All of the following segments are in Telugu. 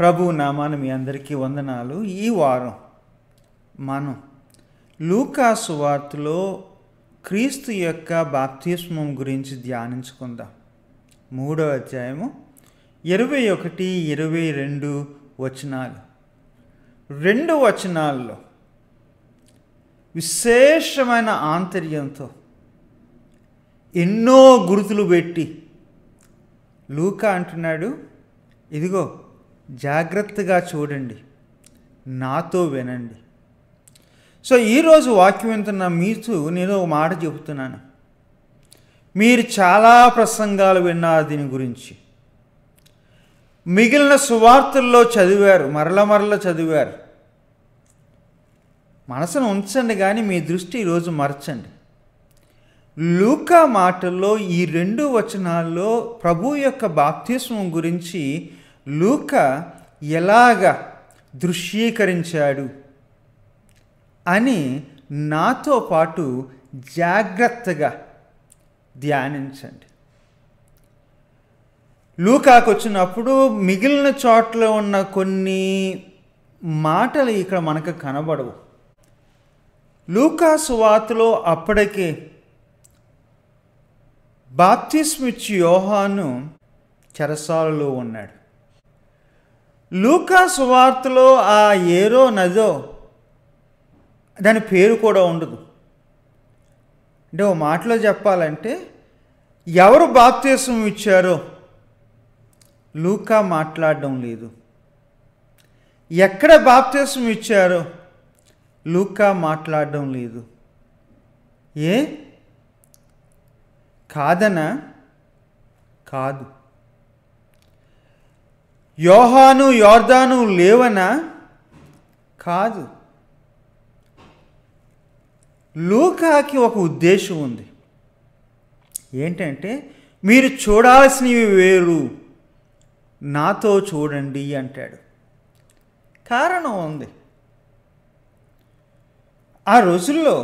ప్రభు నామాన మీ అందరికీ వందనాలు ఈ వారం మనం లూకాసు వార్తలో క్రీస్తు యొక్క బాప్తిస్మం గురించి ధ్యానించుకుందాం మూడో అధ్యాయము ఇరవై ఒకటి ఇరవై రెండు వచనాలు రెండు వచనాల్లో విశేషమైన ఆంతర్యంతో ఎన్నో గుర్తులు పెట్టి లూకా అంటున్నాడు ఇదిగో జాగ్రత్తగా చూడండి నాతో వినండి సో ఈరోజు వాక్యం వింటున్న మీతో నేను ఒక మాట చెబుతున్నాను మీరు చాలా ప్రసంగాలు విన్నారు దీని గురించి మిగిలిన సువార్తల్లో చదివారు మరల మరల చదివారు మనసును ఉంచండి కానీ మీ దృష్టి ఈరోజు మరచండి లూకా మాటల్లో ఈ రెండు వచనాల్లో ప్రభు యొక్క బాప్తిస్మం గురించి లూక ఎలాగ దృశ్యీకరించాడు అని నాతో పాటు జాగ్రత్తగా ధ్యానించండి లూకాకు వచ్చినప్పుడు మిగిలిన చోట్ల ఉన్న కొన్ని మాటలు ఇక్కడ మనకు కనబడవు లూకా సువార్తలో అప్పటికే బాప్తిస్మిచ్చి యోహాను చెరసాలలో ఉన్నాడు లూకా సువార్తలో ఆ ఏరో నదో దాని పేరు కూడా ఉండదు అంటే ఓ మాటలో చెప్పాలంటే ఎవరు బాప్తీసం ఇచ్చారో లూకా మాట్లాడడం లేదు ఎక్కడ బాప్తీసం ఇచ్చారో లూకా మాట్లాడడం లేదు ఏ కాదనా కాదు యోహాను యోర్దాను లేవనా కాదు లూకాకి ఒక ఉద్దేశం ఉంది ఏంటంటే మీరు చూడాల్సినవి వేరు నాతో చూడండి అంటాడు కారణం ఉంది ఆ రోజుల్లో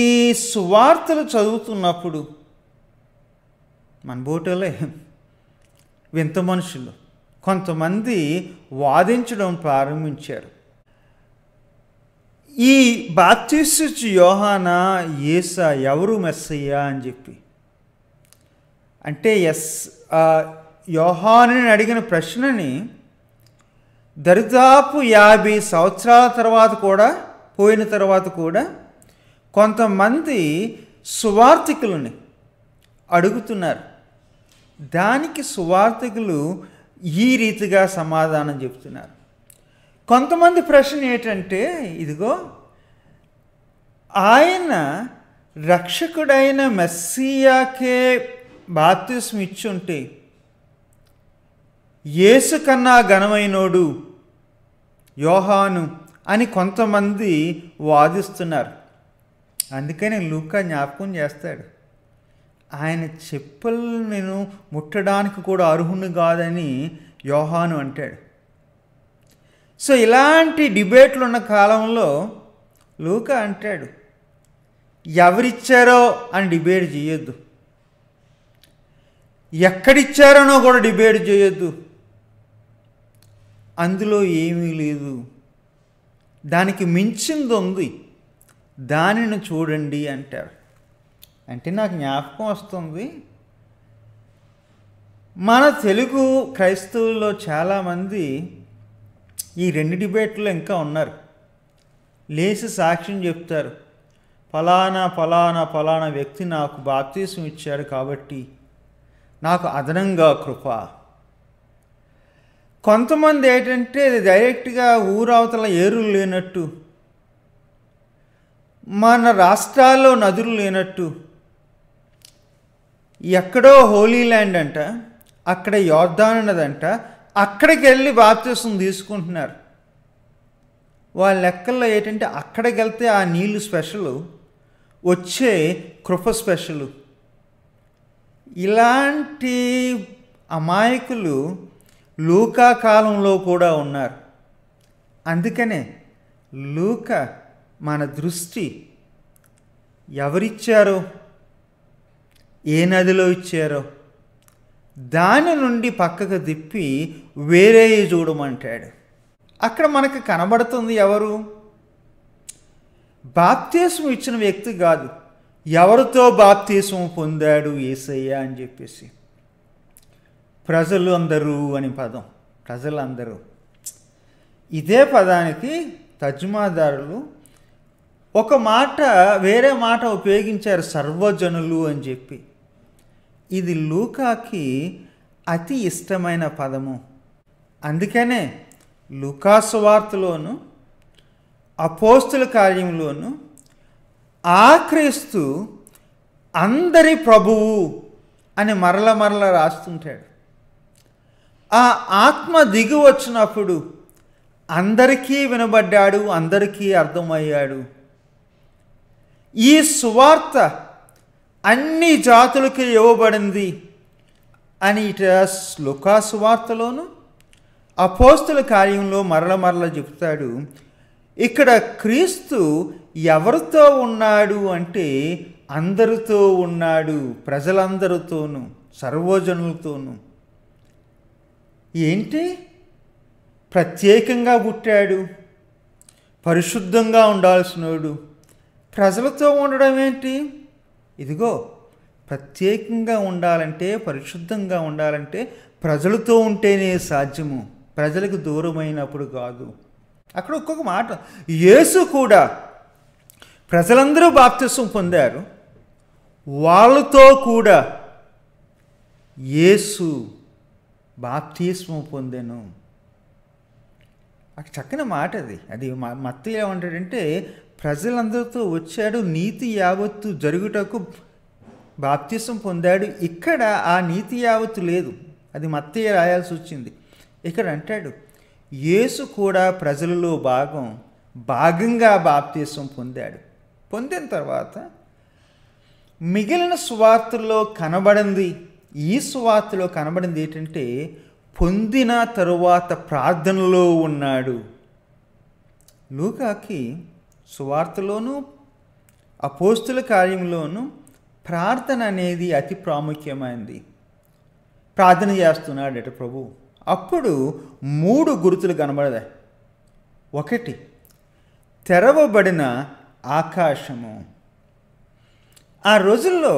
ఈ సువార్తలు చదువుతున్నప్పుడు మన బోటలే వింత మనుషులు కొంతమంది వాదించడం ప్రారంభించారు ఈ బాప్తిస్ట్ యోహాన ఏసా ఎవరు మెస్సయ్యా అని చెప్పి అంటే ఎస్ యోహాని అడిగిన ప్రశ్నని దరిదాపు యాభై సంవత్సరాల తర్వాత కూడా పోయిన తర్వాత కూడా కొంతమంది సువార్థికులని అడుగుతున్నారు దానికి సువార్థకులు ఈ రీతిగా సమాధానం చెప్తున్నారు కొంతమంది ప్రశ్న ఏంటంటే ఇదిగో ఆయన రక్షకుడైన మెస్సియాకే బాప్తిస్మ ఉంటే యేసు కన్నా ఘనమైనోడు యోహాను అని కొంతమంది వాదిస్తున్నారు అందుకని లూకా జ్ఞాపకం చేస్తాడు ఆయన చెప్పులు నేను ముట్టడానికి కూడా అర్హుని కాదని యోహాను అంటాడు సో ఇలాంటి డిబేట్లు ఉన్న కాలంలో లూక అంటాడు ఎవరిచ్చారో అని డిబేట్ చేయొద్దు ఎక్కడిచ్చారనో కూడా డిబేట్ చేయొద్దు అందులో ఏమీ లేదు దానికి మించింది ఉంది దానిని చూడండి అంటారు అంటే నాకు జ్ఞాపకం వస్తుంది మన తెలుగు క్రైస్తవుల్లో చాలామంది ఈ రెండు డిబేట్లో ఇంకా ఉన్నారు లేచి సాక్ష్యం చెప్తారు ఫలానా ఫలానా ఫలానా వ్యక్తి నాకు బాప్తీసం ఇచ్చాడు కాబట్టి నాకు అదనంగా కృప కొంతమంది ఏంటంటే డైరెక్ట్గా ఊరవతల ఏరులు లేనట్టు మన రాష్ట్రాల్లో నదులు లేనట్టు ఎక్కడో హోలీ ల్యాండ్ అంట అక్కడ అన్నదంట అక్కడికి వెళ్ళి బాప్తీసం తీసుకుంటున్నారు వాళ్ళ లెక్కల్లో ఏంటంటే అక్కడికి వెళ్తే ఆ నీళ్ళు స్పెషల్ వచ్చే కృప స్పెషలు ఇలాంటి అమాయకులు లూకా కాలంలో కూడా ఉన్నారు అందుకనే లూక మన దృష్టి ఎవరిచ్చారో ఏ నదిలో ఇచ్చారో దాని నుండి పక్కకు తిప్పి వేరే చూడమంటాడు అక్కడ మనకు కనబడుతుంది ఎవరు బాప్తీసం ఇచ్చిన వ్యక్తి కాదు ఎవరితో బాప్తీసం పొందాడు ఏసయ్య అని చెప్పేసి ప్రజలు అందరూ అని పదం ప్రజలందరూ ఇదే పదానికి తజ్మాదారులు ఒక మాట వేరే మాట ఉపయోగించారు సర్వజనులు అని చెప్పి ఇది లూకాకి అతి ఇష్టమైన పదము అందుకనే వార్తలోను అపోస్తుల కార్యంలోను ఆ క్రీస్తు అందరి ప్రభువు అని మరల మరల రాస్తుంటాడు ఆ ఆత్మ దిగి వచ్చినప్పుడు అందరికీ వినబడ్డాడు అందరికీ అర్థమయ్యాడు ఈ సువార్త అన్ని జాతులకి ఇవ్వబడింది అని ఇట వార్తలోను అపోస్తుల కార్యంలో మరల మరల చెబుతాడు ఇక్కడ క్రీస్తు ఎవరితో ఉన్నాడు అంటే అందరితో ఉన్నాడు ప్రజలందరితోనూ సర్వజనులతోనూ ఏంటి ప్రత్యేకంగా పుట్టాడు పరిశుద్ధంగా ఉండాల్సినోడు ప్రజలతో ఉండడం ఏంటి ఇదిగో ప్రత్యేకంగా ఉండాలంటే పరిశుద్ధంగా ఉండాలంటే ప్రజలతో ఉంటేనే సాధ్యము ప్రజలకు దూరమైనప్పుడు కాదు అక్కడ ఒక్కొక్క మాట యేసు కూడా ప్రజలందరూ బాప్తిస్వం పొందారు వాళ్ళతో కూడా యేసు బాప్తిస్వం పొందాను అక్కడ చక్కని మాట అది అది మత్తు ఏమంటాడంటే ప్రజలందరితో వచ్చాడు నీతి యావత్తు జరుగుటకు బాప్తిసం పొందాడు ఇక్కడ ఆ నీతి యావత్తు లేదు అది మత్తయ్య రాయాల్సి వచ్చింది ఇక్కడ అంటాడు యేసు కూడా ప్రజలలో భాగం భాగంగా బాప్తీసం పొందాడు పొందిన తర్వాత మిగిలిన సువార్తల్లో కనబడింది ఈ సువార్తలో కనబడింది ఏంటంటే పొందిన తరువాత ప్రార్థనలో ఉన్నాడు లూకాకి సువార్తలోనూ అపోస్తుల కార్యంలోనూ ప్రార్థన అనేది అతి ప్రాముఖ్యమైనది ప్రార్థన చేస్తున్నాడట ప్రభు అప్పుడు మూడు గుర్తులు కనబడతాయి ఒకటి తెరవబడిన ఆకాశము ఆ రోజుల్లో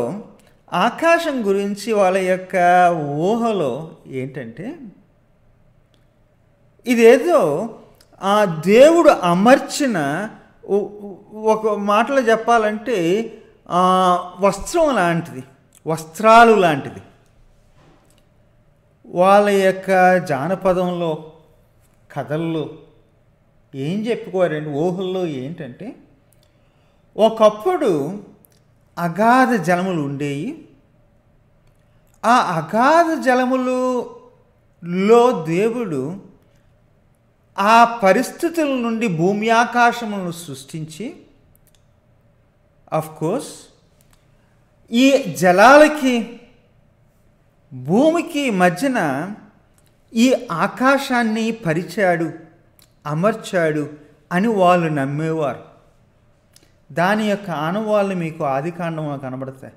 ఆకాశం గురించి వాళ్ళ యొక్క ఊహలో ఏంటంటే ఇదేదో ఆ దేవుడు అమర్చిన ఒక మాటలో చెప్పాలంటే వస్త్రం లాంటిది వస్త్రాలు లాంటిది వాళ్ళ యొక్క జానపదంలో కథల్లో ఏం చెప్పుకోవారండి ఊహల్లో ఏంటంటే ఒకప్పుడు అగాధ జలములు ఉండేవి ఆ అగాధ జలములులో దేవుడు ఆ పరిస్థితుల నుండి భూమి ఆకాశములను సృష్టించి కోర్స్ ఈ జలాలకి భూమికి మధ్యన ఈ ఆకాశాన్ని పరిచాడు అమర్చాడు అని వాళ్ళు నమ్మేవారు దాని యొక్క ఆనవాళ్ళు మీకు ఆదికాండంలో కనబడతాయి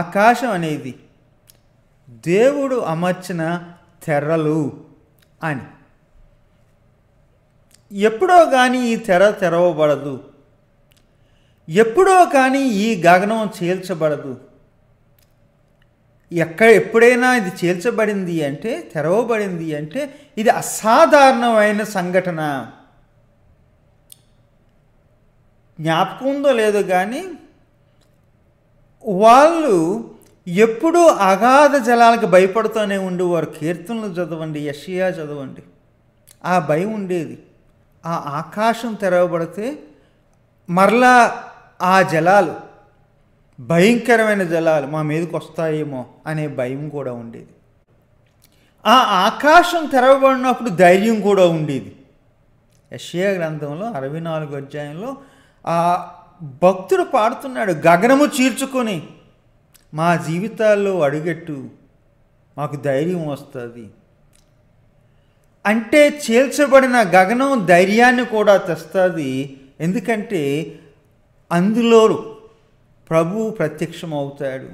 ఆకాశం అనేది దేవుడు అమర్చిన తెర్రలు అని ఎప్పుడో కానీ ఈ తెర తెరవబడదు ఎప్పుడో కానీ ఈ గగనం చేల్చబడదు ఎక్కడ ఎప్పుడైనా ఇది చేల్చబడింది అంటే తెరవబడింది అంటే ఇది అసాధారణమైన సంఘటన జ్ఞాపకం ఉందో లేదో కానీ వాళ్ళు ఎప్పుడూ అగాధ జలాలకు భయపడుతూనే ఉండేవారు కీర్తనలు చదవండి యషియా చదవండి ఆ భయం ఉండేది ఆ ఆకాశం తెరవబడితే మరలా ఆ జలాలు భయంకరమైన జలాలు మా మీదకి వస్తాయేమో అనే భయం కూడా ఉండేది ఆ ఆకాశం తెరవబడినప్పుడు ధైర్యం కూడా ఉండేది యషియా గ్రంథంలో అరవై నాలుగు అధ్యాయంలో ఆ భక్తుడు పాడుతున్నాడు గగనము చీల్చుకొని మా జీవితాల్లో అడుగెట్టు మాకు ధైర్యం వస్తుంది అంటే చేల్చబడిన గగనం ధైర్యాన్ని కూడా తెస్తుంది ఎందుకంటే అందులో ప్రభు ప్రత్యక్షమవుతాడు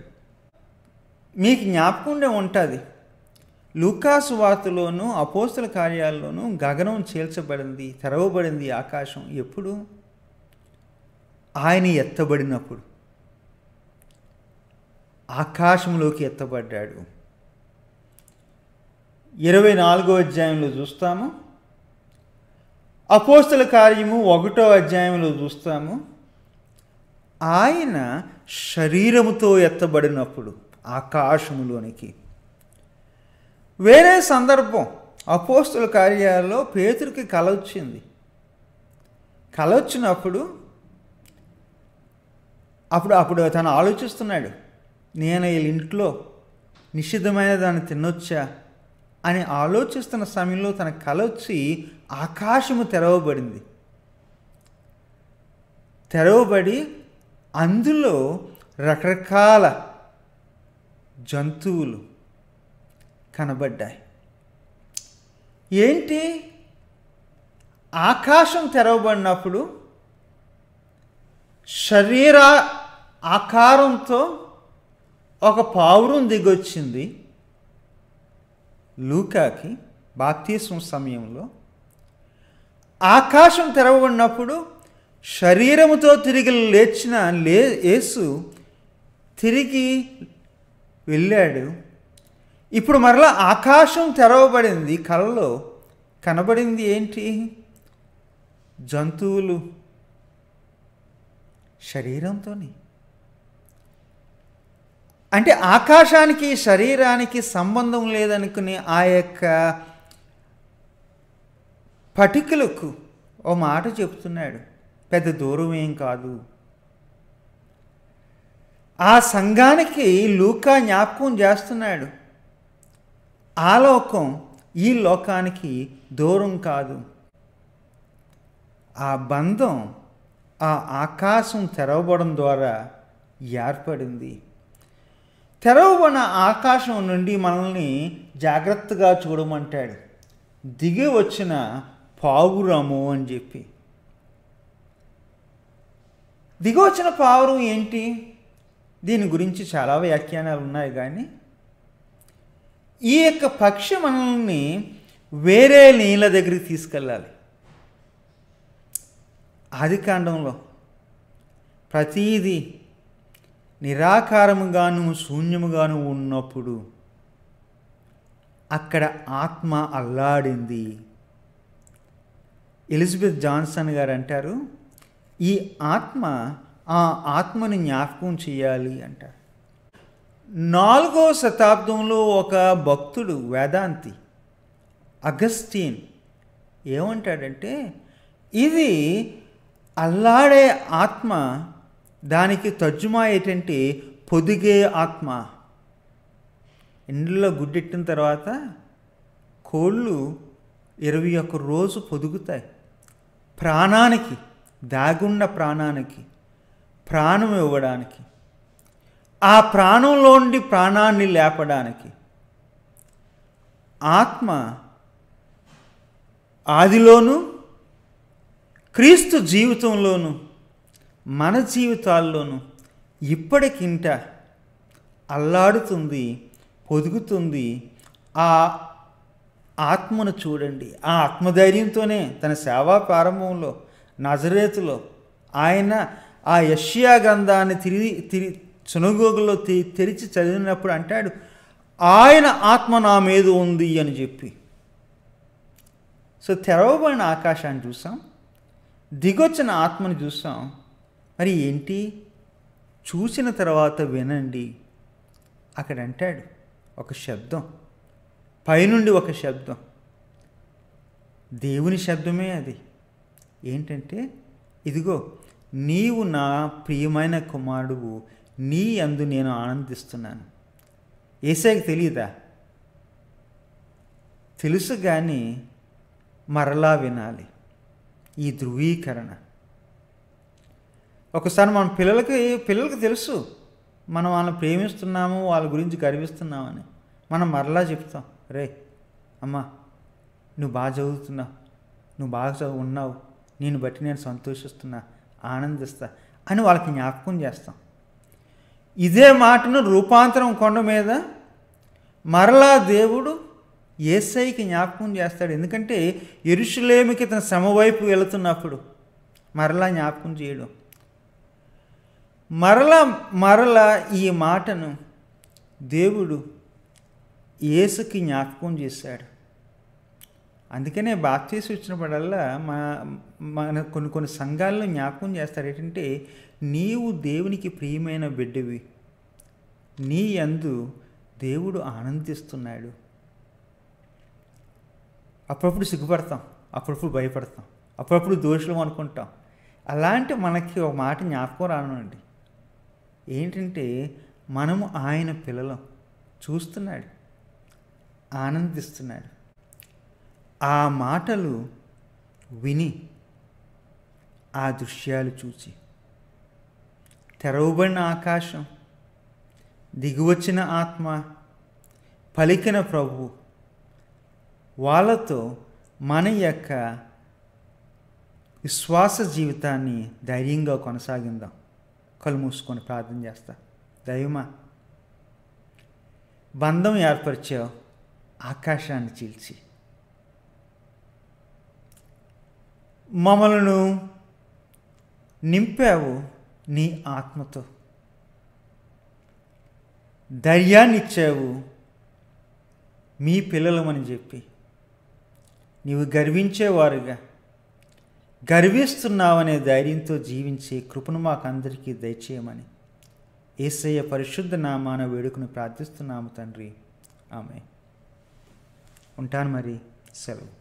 మీకు జ్ఞాపకుండే ఉంటుంది లూకాసు వార్తలోనూ అపోస్తల కార్యాల్లోనూ గగనం చేల్చబడింది తెరవబడింది ఆకాశం ఎప్పుడు ఆయన ఎత్తబడినప్పుడు ఆకాశంలోకి ఎత్తబడ్డాడు ఇరవై నాలుగో అధ్యాయంలో చూస్తాము అపోస్తుల కార్యము ఒకటో అధ్యాయంలో చూస్తాము ఆయన శరీరముతో ఎత్తబడినప్పుడు ఆకాశములోనికి వేరే సందర్భం అపోస్తుల కార్యాలలో పేతుడికి కల వచ్చింది కల వచ్చినప్పుడు అప్పుడు అప్పుడు తను ఆలోచిస్తున్నాడు నేను వీళ్ళ ఇంట్లో నిషిద్ధమైన దాన్ని తినొచ్చా అని ఆలోచిస్తున్న సమయంలో తన కళ వచ్చి ఆకాశము తెరవబడింది తెరవబడి అందులో రకరకాల జంతువులు కనబడ్డాయి ఏంటి ఆకాశం తెరవబడినప్పుడు శరీర ఆకారంతో ఒక పావురం దిగొచ్చింది లూకాకి బాప్తీసం సమయంలో ఆకాశం తెరవబడినప్పుడు శరీరముతో తిరిగి లేచిన లే యేసు తిరిగి వెళ్ళాడు ఇప్పుడు మరలా ఆకాశం తెరవబడింది కళ్ళలో కనబడింది ఏంటి జంతువులు శరీరంతోనే అంటే ఆకాశానికి శరీరానికి సంబంధం లేదనుకునే ఆ యొక్క పటికలకు ఓ మాట చెప్తున్నాడు పెద్ద దూరం ఏం కాదు ఆ సంఘానికి లూకా జ్ఞాపకం చేస్తున్నాడు ఆ లోకం ఈ లోకానికి దూరం కాదు ఆ బంధం ఆ ఆకాశం తెరవబడం ద్వారా ఏర్పడింది తెరవబడిన ఆకాశం నుండి మనల్ని జాగ్రత్తగా చూడమంటాడు దిగి వచ్చిన పావురము అని చెప్పి వచ్చిన పావురం ఏంటి దీని గురించి చాలా వ్యాఖ్యానాలు ఉన్నాయి కానీ ఈ యొక్క పక్షి మనల్ని వేరే నీళ్ళ దగ్గరికి తీసుకెళ్ళాలి ఆది కాండంలో ప్రతీది నిరాకారముగాను శూన్యముగాను ఉన్నప్పుడు అక్కడ ఆత్మ అల్లాడింది ఎలిజబెత్ జాన్సన్ గారు అంటారు ఈ ఆత్మ ఆ ఆత్మని జ్ఞాపకం చేయాలి అంటారు నాలుగో శతాబ్దంలో ఒక భక్తుడు వేదాంతి అగస్టీన్ ఏమంటాడంటే ఇది అల్లాడే ఆత్మ దానికి తర్జుమా ఏంటంటే పొదిగే ఆత్మ ఎండలో గుడ్డెట్టిన తర్వాత కోళ్ళు ఇరవై ఒక్క రోజు పొదుగుతాయి ప్రాణానికి దాగున్న ప్రాణానికి ప్రాణం ఇవ్వడానికి ఆ ప్రాణంలోండి ప్రాణాన్ని లేపడానికి ఆత్మ ఆదిలోనూ క్రీస్తు జీవితంలోనూ మన జీవితాల్లోనూ ఇప్పటికింట అల్లాడుతుంది పొదుగుతుంది ఆ ఆత్మను చూడండి ఆ ఆత్మధైర్యంతోనే తన సేవా ప్రారంభంలో నజరేతులో ఆయన ఆ యష్యా గ్రంథాన్ని తిరిగి తిరిగి తె తెరిచి చదివినప్పుడు అంటాడు ఆయన ఆత్మ నా మీద ఉంది అని చెప్పి సో తెరవబడిన ఆకాశాన్ని చూసాం దిగొచ్చిన ఆత్మని చూసాం మరి ఏంటి చూసిన తర్వాత వినండి అక్కడ అంటాడు ఒక శబ్దం పైనుండి ఒక శబ్దం దేవుని శబ్దమే అది ఏంటంటే ఇదిగో నీవు నా ప్రియమైన కుమారుడువు నీ అందు నేను ఆనందిస్తున్నాను ఏసాకి తెలియదా తెలుసు కానీ మరలా వినాలి ఈ ధృవీకరణ ఒకసారి మన పిల్లలకి పిల్లలకి తెలుసు మనం వాళ్ళని ప్రేమిస్తున్నాము వాళ్ళ గురించి గర్విస్తున్నామని మనం మరలా చెప్తాం రే అమ్మా నువ్వు బాగా చదువుతున్నావు నువ్వు బాగా ఉన్నావు నేను బట్టి నేను సంతోషిస్తున్నా ఆనందిస్తా అని వాళ్ళకి జ్ఞాపకం చేస్తాం ఇదే మాటను రూపాంతరం కొండ మీద మరలా దేవుడు ఏసైకి జ్ఞాపకం చేస్తాడు ఎందుకంటే ఎరుషులేమికి తన శ్రమ వైపు వెళుతున్నప్పుడు మరలా జ్ఞాపకం చేయడం మరల మరల ఈ మాటను దేవుడు యేసుకి జ్ఞాపకం చేశాడు అందుకనే బాప్తీసు వచ్చినప్పుడల్లా మా మన కొన్ని కొన్ని సంఘాలను జ్ఞాపకం చేస్తారు ఏంటంటే నీవు దేవునికి ప్రియమైన బిడ్డవి నీ అందు దేవుడు ఆనందిస్తున్నాడు అప్పుడప్పుడు సిగ్గుపడతాం అప్పుడప్పుడు భయపడతాం అప్పుడప్పుడు దోషులు అనుకుంటాం అలాంటి మనకి ఒక మాట జ్ఞాపకం రానండి ఏంటంటే మనము ఆయన పిల్లలం చూస్తున్నాడు ఆనందిస్తున్నాడు ఆ మాటలు విని ఆ దృశ్యాలు చూసి తెరవబడిన ఆకాశం దిగువచ్చిన ఆత్మ పలికిన ప్రభు వాళ్ళతో మన యొక్క విశ్వాస జీవితాన్ని ధైర్యంగా కొనసాగిందాం కళ్ళు మూసుకొని ప్రార్థన చేస్తా దైవమా బంధం ఏర్పరిచావు ఆకాశాన్ని చీల్చి మమలను నింపావు నీ ఆత్మతో ఇచ్చావు మీ పిల్లలమని చెప్పి నీవు గర్వించేవారుగా గర్విస్తున్నావనే ధైర్యంతో జీవించే కృపను మాకందరికీ దయచేయమని ఏసయ్య పరిశుద్ధ నామాన వేడుకను ప్రార్థిస్తున్నాము తండ్రి ఆమె ఉంటాను మరి సెలవు